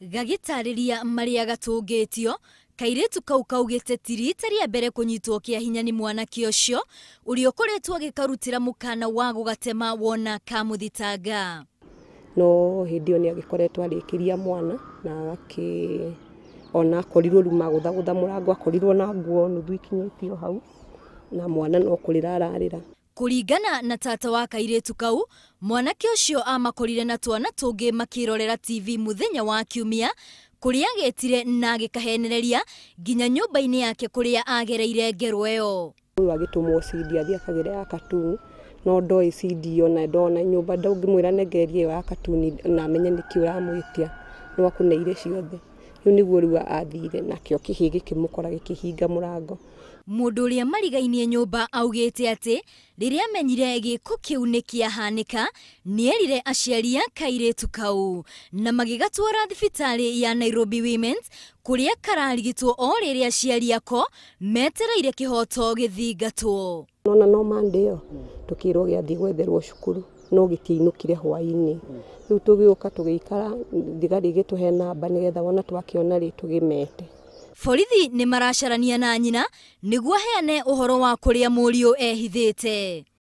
gagitarĩria marĩa gatũngĩtio kairĩtu kau kaugĩte ti riita rĩa mbere kũnyitwo kĩa hinya nĩ mwanake ũcio ũrĩa ũkoretwo agĩkarutĩra mũkana wa gatema wona kamũthitanga no hĩndĩ ĩyo nĩ agĩkoretwo arĩkĩria mwana na ki ona akorirwo rĩu magũthagũtha mũrango akorirwo na nguo nuthu ikinyĩtio hau na mwana no kũrĩra ararĩra kuringana na tata wa kairitu kau mwanake ucio amakorire na twana tungi makirorera tv muthenya wa kiumia kuria agetire na agikahenereria nginya nyumba-ini yake kuria agereire ngerwa iyo uyu agitumwo cidi athi akagire ya katuni no ndoi cidi ona ndona nyumba ndaungimwira nengererie iyo ya katuni na menye niki uramwitia no akuneire ciothe riu niguo riu athire nakio kihigi kimukora gikihinga murango mundu uria marigainie nyumba augite ati riria amenyire giko kiu ni kiahanika nierire aciari a kairitu kau na magigatwara thibitari ya Nairobi Women's kuria kararigitwo o riria aciari ako metereire kihoto githingatwo nona no mande yo tukirwo giathii gwetherwo cukuru no gĩtiinũkire hwainĩ rĩu tũgĩũka tũgĩikara thigari igĩtũhe namba nĩgetha wona twakĩona rĩ tũgĩmete borithi nĩ maracarania na nyina nĩguo heane ũhoro wa kũrĩa mũriũ ehithĩte